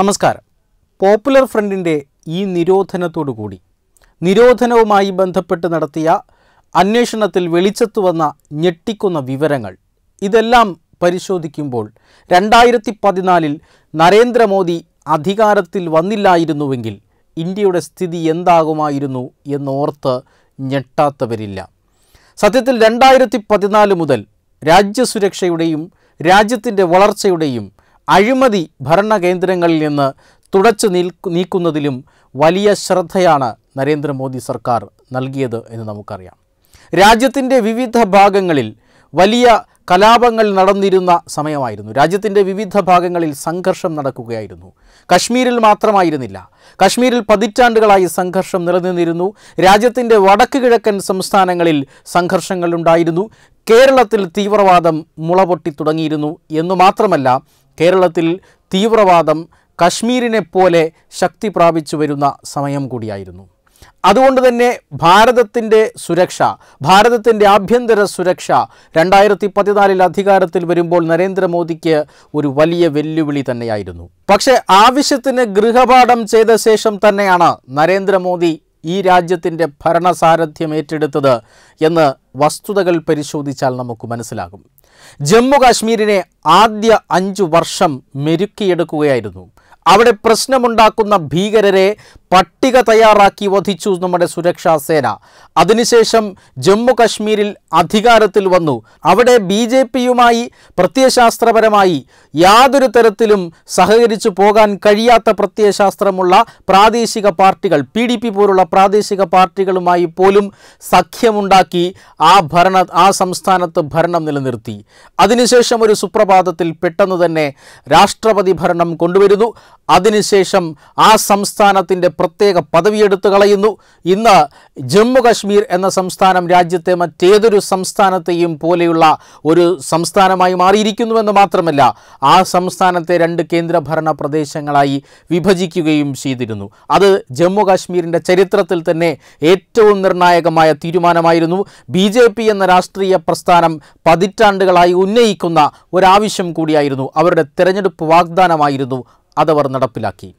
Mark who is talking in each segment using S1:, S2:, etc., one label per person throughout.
S1: നമസ്കാരം പോപ്പുലർ ഫ്രണ്ടിൻ്റെ ഈ നിരോധനത്തോടുകൂടി കൂടി നിരോധനവുമായി ബന്ധപ്പെട്ട് നടത്തിയ അന്വേഷണത്തിൽ വെളിച്ചത്തു വന്ന ഞെട്ടിക്കുന്ന വിവരങ്ങൾ ഇതെല്ലാം പരിശോധിക്കുമ്പോൾ രണ്ടായിരത്തി പതിനാലിൽ നരേന്ദ്രമോദി അധികാരത്തിൽ വന്നില്ലായിരുന്നുവെങ്കിൽ ഇന്ത്യയുടെ സ്ഥിതി എന്താകുമായിരുന്നു എന്നോർത്ത് ഞെട്ടാത്തവരില്ല സത്യത്തിൽ രണ്ടായിരത്തി പതിനാല് മുതൽ രാജ്യസുരക്ഷയുടെയും രാജ്യത്തിൻ്റെ വളർച്ചയുടെയും അഴിമതി ഭരണകേന്ദ്രങ്ങളിൽ നിന്ന് തുടച്ചു നീക്കുന്നതിലും വലിയ ശ്രദ്ധയാണ് നരേന്ദ്രമോദി സർക്കാർ നൽകിയത് എന്ന് നമുക്കറിയാം രാജ്യത്തിൻ്റെ വിവിധ ഭാഗങ്ങളിൽ വലിയ കലാപങ്ങൾ നടന്നിരുന്ന സമയമായിരുന്നു രാജ്യത്തിൻ്റെ വിവിധ ഭാഗങ്ങളിൽ സംഘർഷം നടക്കുകയായിരുന്നു കശ്മീരിൽ മാത്രമായിരുന്നില്ല കശ്മീരിൽ പതിറ്റാണ്ടുകളായി സംഘർഷം നിലനിന്നിരുന്നു രാജ്യത്തിൻ്റെ വടക്ക് കിഴക്കൻ സംസ്ഥാനങ്ങളിൽ സംഘർഷങ്ങളുണ്ടായിരുന്നു കേരളത്തിൽ തീവ്രവാദം മുളപൊട്ടി തുടങ്ങിയിരുന്നു എന്നു മാത്രമല്ല കേരളത്തിൽ തീവ്രവാദം പോലെ ശക്തി പ്രാപിച്ചു വരുന്ന സമയം കൂടിയായിരുന്നു അതുകൊണ്ട് തന്നെ ഭാരതത്തിൻ്റെ സുരക്ഷ ഭാരതത്തിൻ്റെ ആഭ്യന്തര സുരക്ഷ രണ്ടായിരത്തി പതിനാലിൽ അധികാരത്തിൽ വരുമ്പോൾ നരേന്ദ്രമോദിക്ക് ഒരു വലിയ വെല്ലുവിളി തന്നെയായിരുന്നു പക്ഷേ ആവശ്യത്തിന് ഗൃഹപാഠം ചെയ്ത ശേഷം തന്നെയാണ് നരേന്ദ്രമോദി ഈ രാജ്യത്തിൻ്റെ ഭരണസാരഥ്യം ഏറ്റെടുത്തത് എന്ന് വസ്തുതകൾ പരിശോധിച്ചാൽ നമുക്ക് മനസ്സിലാകും ജമ്മു കാശ്മീരിനെ ആദ്യ അഞ്ചു വർഷം മെരുക്കിയെടുക്കുകയായിരുന്നു അവിടെ പ്രശ്നമുണ്ടാക്കുന്ന ഭീകരരെ പട്ടിക തയ്യാറാക്കി വധിച്ചു നമ്മുടെ സുരക്ഷാ സേന അതിനുശേഷം ജമ്മു കശ്മീരിൽ അധികാരത്തിൽ വന്നു അവിടെ ബി ജെ പിയുമായി പ്രത്യയശാസ്ത്രപരമായി യാതൊരു തരത്തിലും സഹകരിച്ചു പോകാൻ കഴിയാത്ത പ്രത്യയശാസ്ത്രമുള്ള പ്രാദേശിക പാർട്ടികൾ പി ഡി പി പോലുള്ള പ്രാദേശിക പാർട്ടികളുമായി പോലും സഖ്യമുണ്ടാക്കി ആ ഭരണ ആ സംസ്ഥാനത്ത് ഭരണം നിലനിർത്തി അതിനുശേഷം ഒരു സുപ്രഭാതത്തിൽ പെട്ടെന്ന് തന്നെ രാഷ്ട്രപതി ഭരണം കൊണ്ടുവരുന്നു അതിനുശേഷം ആ സംസ്ഥാനത്തിൻ്റെ പ്രത്യേക എടുത്തു കളയുന്നു ഇന്ന് ജമ്മു കശ്മീർ എന്ന സംസ്ഥാനം രാജ്യത്തെ മറ്റേതൊരു സംസ്ഥാനത്തെയും പോലെയുള്ള ഒരു സംസ്ഥാനമായി മാറിയിരിക്കുന്നുവെന്ന് മാത്രമല്ല ആ സംസ്ഥാനത്തെ രണ്ട് കേന്ദ്രഭരണ പ്രദേശങ്ങളായി വിഭജിക്കുകയും ചെയ്തിരുന്നു അത് ജമ്മു കാശ്മീരിൻ്റെ ചരിത്രത്തിൽ തന്നെ ഏറ്റവും നിർണായകമായ തീരുമാനമായിരുന്നു ബി എന്ന രാഷ്ട്രീയ പ്രസ്ഥാനം പതിറ്റാണ്ടുകളായി ഉന്നയിക്കുന്ന ഒരാവശ്യം കൂടിയായിരുന്നു അവരുടെ തിരഞ്ഞെടുപ്പ് വാഗ്ദാനമായിരുന്നു അതവർ നടപ്പിലാക്കി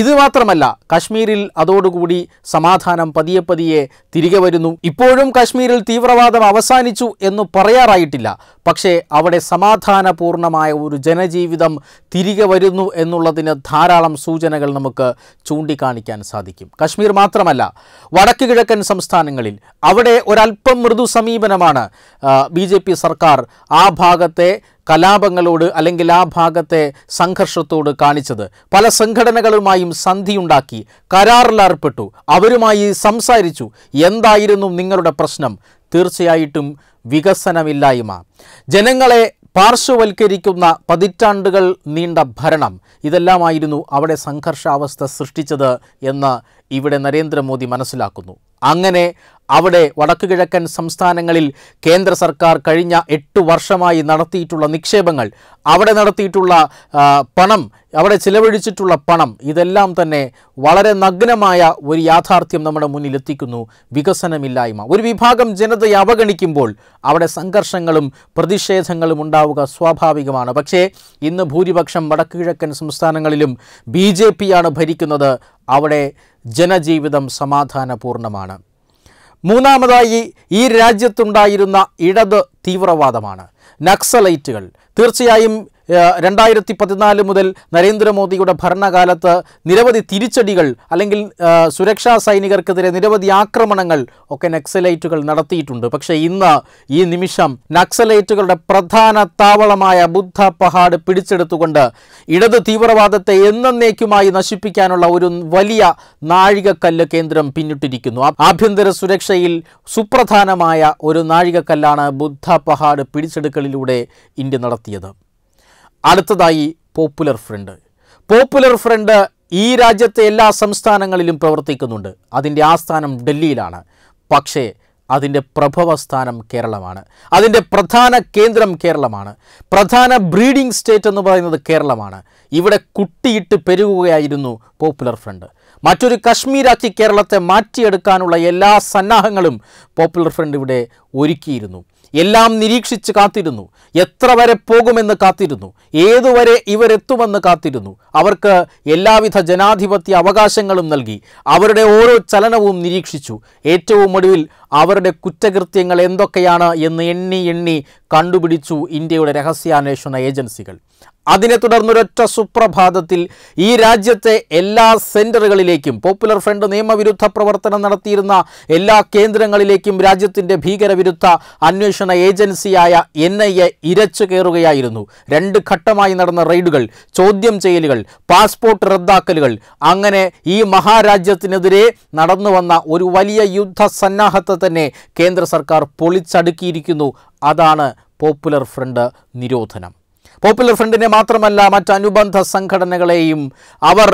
S1: ഇത് മാത്രമല്ല കാശ്മീരിൽ അതോടുകൂടി സമാധാനം പതിയെ പതിയെ തിരികെ വരുന്നു ഇപ്പോഴും കാശ്മീരിൽ തീവ്രവാദം അവസാനിച്ചു എന്ന് പറയാറായിട്ടില്ല പക്ഷേ അവിടെ സമാധാനപൂർണമായ ഒരു ജനജീവിതം തിരികെ വരുന്നു എന്നുള്ളതിന് ധാരാളം സൂചനകൾ നമുക്ക് ചൂണ്ടിക്കാണിക്കാൻ സാധിക്കും കാശ്മീർ മാത്രമല്ല വടക്കു കിഴക്കൻ സംസ്ഥാനങ്ങളിൽ അവിടെ ഒരല്പം മൃദു സമീപനമാണ് ബി സർക്കാർ ആ ഭാഗത്തെ കലാപങ്ങളോട് അല്ലെങ്കിൽ ആ ഭാഗത്തെ സംഘർഷത്തോട് കാണിച്ചത് പല സംഘടനകളുമായും സന്ധിയുണ്ടാക്കി കരാറിലേർപ്പെട്ടു അവരുമായി സംസാരിച്ചു എന്തായിരുന്നു നിങ്ങളുടെ പ്രശ്നം തീർച്ചയായിട്ടും വികസനമില്ലായ്മ ജനങ്ങളെ പാർശ്വവൽക്കരിക്കുന്ന പതിറ്റാണ്ടുകൾ നീണ്ട ഭരണം ഇതെല്ലാമായിരുന്നു അവിടെ സംഘർഷാവസ്ഥ സൃഷ്ടിച്ചത് എന്ന് ഇവിടെ നരേന്ദ്രമോദി മനസ്സിലാക്കുന്നു അങ്ങനെ അവിടെ വടക്കുകിഴക്കൻ സംസ്ഥാനങ്ങളിൽ കേന്ദ്ര സർക്കാർ കഴിഞ്ഞ എട്ട് വർഷമായി നടത്തിയിട്ടുള്ള നിക്ഷേപങ്ങൾ അവിടെ നടത്തിയിട്ടുള്ള പണം അവിടെ ചിലവഴിച്ചിട്ടുള്ള പണം ഇതെല്ലാം തന്നെ വളരെ നഗ്നമായ ഒരു യാഥാർത്ഥ്യം നമ്മുടെ മുന്നിൽ എത്തിക്കുന്നു വികസനമില്ലായ്മ ഒരു വിഭാഗം ജനതയെ അവഗണിക്കുമ്പോൾ അവിടെ സംഘർഷങ്ങളും പ്രതിഷേധങ്ങളും ഉണ്ടാവുക സ്വാഭാവികമാണ് പക്ഷേ ഇന്ന് ഭൂരിപക്ഷം കിഴക്കൻ സംസ്ഥാനങ്ങളിലും ബി ജെ പിയാണ് ഭരിക്കുന്നത് അവിടെ ജനജീവിതം സമാധാനപൂർണ്ണമാണ് മൂന്നാമതായി ഈ രാജ്യത്തുണ്ടായിരുന്ന ഇടത് തീവ്രവാദമാണ് നക്സലൈറ്റുകൾ തീർച്ചയായും രണ്ടായിരത്തി പതിനാല് മുതൽ നരേന്ദ്രമോദിയുടെ ഭരണകാലത്ത് നിരവധി തിരിച്ചടികൾ അല്ലെങ്കിൽ സുരക്ഷാ സൈനികർക്കെതിരെ നിരവധി ആക്രമണങ്ങൾ ഒക്കെ നക്സലൈറ്റുകൾ നടത്തിയിട്ടുണ്ട് പക്ഷേ ഇന്ന് ഈ നിമിഷം നക്സലൈറ്റുകളുടെ പ്രധാന താവളമായ ബുദ്ധ പഹാഡ് പിടിച്ചെടുത്തുകൊണ്ട് ഇടത് തീവ്രവാദത്തെ എന്നേക്കുമായി നശിപ്പിക്കാനുള്ള ഒരു വലിയ നാഴികക്കല്ല് കേന്ദ്രം പിന്നിട്ടിരിക്കുന്നു ആഭ്യന്തര സുരക്ഷയിൽ സുപ്രധാനമായ ഒരു നാഴികക്കല്ലാണ് ബുദ്ധ പഹാഡ് പിടിച്ചെടുക്കലിലൂടെ ഇന്ത്യ നടത്തിയത് അടുത്തതായി പോപ്പുലർ ഫ്രണ്ട് പോപ്പുലർ ഫ്രണ്ട് ഈ രാജ്യത്തെ എല്ലാ സംസ്ഥാനങ്ങളിലും പ്രവർത്തിക്കുന്നുണ്ട് അതിൻ്റെ ആസ്ഥാനം ഡൽഹിയിലാണ് പക്ഷേ അതിൻ്റെ പ്രഭവസ്ഥാനം കേരളമാണ് അതിൻ്റെ പ്രധാന കേന്ദ്രം കേരളമാണ് പ്രധാന ബ്രീഡിംഗ് സ്റ്റേറ്റ് എന്ന് പറയുന്നത് കേരളമാണ് ഇവിടെ കുട്ടിയിട്ട് പെരുകുകയായിരുന്നു പോപ്പുലർ ഫ്രണ്ട് മറ്റൊരു കശ്മീരാക്കി കേരളത്തെ മാറ്റിയെടുക്കാനുള്ള എല്ലാ സന്നാഹങ്ങളും പോപ്പുലർ ഫ്രണ്ട് ഇവിടെ ഒരുക്കിയിരുന്നു എല്ലാം നിരീക്ഷിച്ച് കാത്തിരുന്നു എത്ര വരെ പോകുമെന്ന് കാത്തിരുന്നു ഏതുവരെ ഇവരെത്തുമെന്ന് കാത്തിരുന്നു അവർക്ക് എല്ലാവിധ ജനാധിപത്യ അവകാശങ്ങളും നൽകി അവരുടെ ഓരോ ചലനവും നിരീക്ഷിച്ചു ഏറ്റവും ഒടുവിൽ അവരുടെ കുറ്റകൃത്യങ്ങൾ എന്തൊക്കെയാണ് എന്ന് എണ്ണി എണ്ണി കണ്ടുപിടിച്ചു ഇന്ത്യയുടെ രഹസ്യാന്വേഷണ ഏജൻസികൾ അതിനെ തുടർന്നൊരൊറ്റ സുപ്രഭാതത്തിൽ ഈ രാജ്യത്തെ എല്ലാ സെൻറ്ററുകളിലേക്കും പോപ്പുലർ ഫ്രണ്ട് നിയമവിരുദ്ധ പ്രവർത്തനം നടത്തിയിരുന്ന എല്ലാ കേന്ദ്രങ്ങളിലേക്കും രാജ്യത്തിൻ്റെ ഭീകരവിരുദ്ധ അന്വേഷണ ഏജൻസിയായ എൻ ഐ എ ഇരച്ചു കയറുകയായിരുന്നു രണ്ട് ഘട്ടമായി നടന്ന റെയ്ഡുകൾ ചോദ്യം ചെയ്യലുകൾ പാസ്പോർട്ട് റദ്ദാക്കലുകൾ അങ്ങനെ ഈ മഹാരാജ്യത്തിനെതിരെ നടന്നു വന്ന ഒരു വലിയ യുദ്ധ സന്നാഹത്തെ തന്നെ കേന്ദ്ര സർക്കാർ പൊളിച്ചടുക്കിയിരിക്കുന്നു അതാണ് പോപ്പുലർ ഫ്രണ്ട് നിരോധനം പോപ്പുലർ ഫ്രണ്ടിനെ മാത്രമല്ല മറ്റ് അനുബന്ധ സംഘടനകളെയും അവർ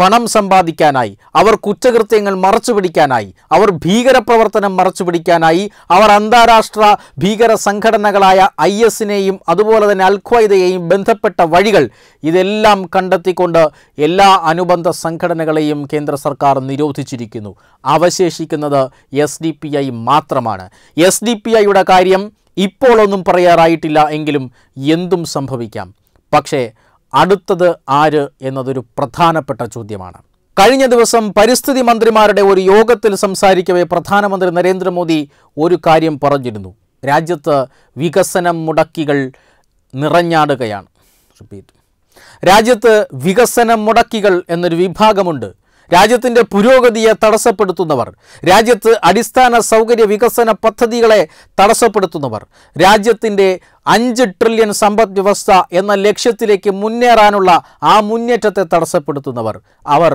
S1: പണം സമ്പാദിക്കാനായി അവർ കുറ്റകൃത്യങ്ങൾ പിടിക്കാനായി അവർ ഭീകരപ്രവർത്തനം പിടിക്കാനായി അവർ അന്താരാഷ്ട്ര ഭീകര സംഘടനകളായ ഐ എസിനെയും അതുപോലെ തന്നെ അൽഖ്വയ്ദയെയും ബന്ധപ്പെട്ട വഴികൾ ഇതെല്ലാം കണ്ടെത്തിക്കൊണ്ട് എല്ലാ അനുബന്ധ സംഘടനകളെയും കേന്ദ്ര സർക്കാർ നിരോധിച്ചിരിക്കുന്നു അവശേഷിക്കുന്നത് എസ് മാത്രമാണ് എസ് കാര്യം ഇപ്പോഴൊന്നും പറയാറായിട്ടില്ല എങ്കിലും എന്തും സംഭവിക്കാം പക്ഷേ അടുത്തത് ആര് എന്നതൊരു പ്രധാനപ്പെട്ട ചോദ്യമാണ് കഴിഞ്ഞ ദിവസം പരിസ്ഥിതി മന്ത്രിമാരുടെ ഒരു യോഗത്തിൽ സംസാരിക്കവേ പ്രധാനമന്ത്രി നരേന്ദ്രമോദി ഒരു കാര്യം പറഞ്ഞിരുന്നു രാജ്യത്ത് വികസനം മുടക്കികൾ നിറഞ്ഞാടുകയാണ് റിപ്പീറ്റ് രാജ്യത്ത് വികസനം മുടക്കികൾ എന്നൊരു വിഭാഗമുണ്ട് രാജ്യത്തിൻ്റെ പുരോഗതിയെ തടസ്സപ്പെടുത്തുന്നവർ രാജ്യത്ത് അടിസ്ഥാന സൗകര്യ വികസന പദ്ധതികളെ തടസ്സപ്പെടുത്തുന്നവർ രാജ്യത്തിൻ്റെ അഞ്ച് ട്രില്യൺ സമ്പദ് വ്യവസ്ഥ എന്ന ലക്ഷ്യത്തിലേക്ക് മുന്നേറാനുള്ള ആ മുന്നേറ്റത്തെ തടസ്സപ്പെടുത്തുന്നവർ അവർ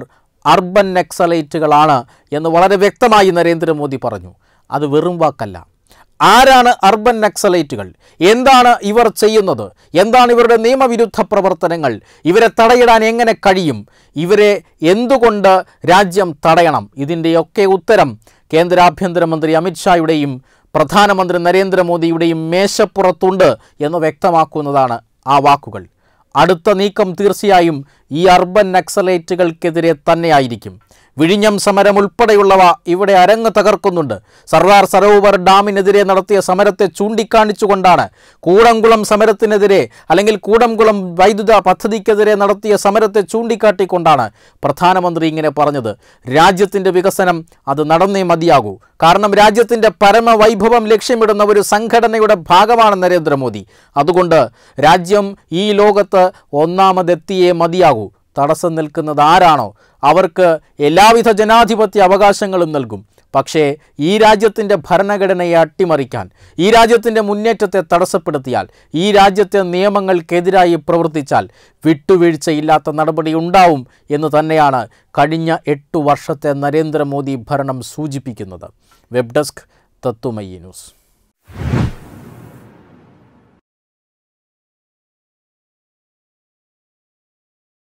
S1: അർബൻ നെക്സലൈറ്റുകളാണ് എന്ന് വളരെ വ്യക്തമായി നരേന്ദ്രമോദി പറഞ്ഞു അത് വെറും വാക്കല്ല ആരാണ് അർബൻ നക്സലൈറ്റുകൾ എന്താണ് ഇവർ ചെയ്യുന്നത് എന്താണ് ഇവരുടെ നിയമവിരുദ്ധ പ്രവർത്തനങ്ങൾ ഇവരെ തടയിടാൻ എങ്ങനെ കഴിയും ഇവരെ എന്തുകൊണ്ട് രാജ്യം തടയണം ഇതിൻ്റെയൊക്കെ ഉത്തരം കേന്ദ്ര ആഭ്യന്തരമന്ത്രി അമിത്ഷായുടെയും പ്രധാനമന്ത്രി നരേന്ദ്രമോദിയുടെയും മേശപ്പുറത്തുണ്ട് എന്ന് വ്യക്തമാക്കുന്നതാണ് ആ വാക്കുകൾ അടുത്ത നീക്കം തീർച്ചയായും ഈ അർബൻ നക്സലേറ്റുകൾക്കെതിരെ തന്നെയായിരിക്കും വിഴിഞ്ഞം സമരം ഉൾപ്പെടെയുള്ളവ ഇവിടെ അരങ്ങ് തകർക്കുന്നുണ്ട് സർദാർ സരോവർ ഡാമിനെതിരെ നടത്തിയ സമരത്തെ ചൂണ്ടിക്കാണിച്ചുകൊണ്ടാണ് കൂടംകുളം സമരത്തിനെതിരെ അല്ലെങ്കിൽ കൂടംകുളം വൈദ്യുത പദ്ധതിക്കെതിരെ നടത്തിയ സമരത്തെ ചൂണ്ടിക്കാട്ടിക്കൊണ്ടാണ് പ്രധാനമന്ത്രി ഇങ്ങനെ പറഞ്ഞത് രാജ്യത്തിൻ്റെ വികസനം അത് നടന്നേ മതിയാകൂ കാരണം രാജ്യത്തിൻ്റെ പരമവൈഭവം ലക്ഷ്യമിടുന്ന ഒരു സംഘടനയുടെ ഭാഗമാണ് നരേന്ദ്രമോദി അതുകൊണ്ട് രാജ്യം ഈ ലോകത്ത് ഒന്നാമതെത്തിയേ മതിയാകൂ തടസ്സം നിൽക്കുന്നത് ആരാണോ അവർക്ക് എല്ലാവിധ ജനാധിപത്യ അവകാശങ്ങളും നൽകും പക്ഷേ ഈ രാജ്യത്തിൻ്റെ ഭരണഘടനയെ അട്ടിമറിക്കാൻ ഈ രാജ്യത്തിൻ്റെ മുന്നേറ്റത്തെ തടസ്സപ്പെടുത്തിയാൽ ഈ രാജ്യത്തെ നിയമങ്ങൾക്കെതിരായി പ്രവർത്തിച്ചാൽ വിട്ടുവീഴ്ചയില്ലാത്ത നടപടി ഉണ്ടാവും എന്ന് തന്നെയാണ് കഴിഞ്ഞ എട്ടു വർഷത്തെ നരേന്ദ്രമോദി ഭരണം സൂചിപ്പിക്കുന്നത് വെബ് ഡെസ്ക് തത്വമയി ന്യൂസ്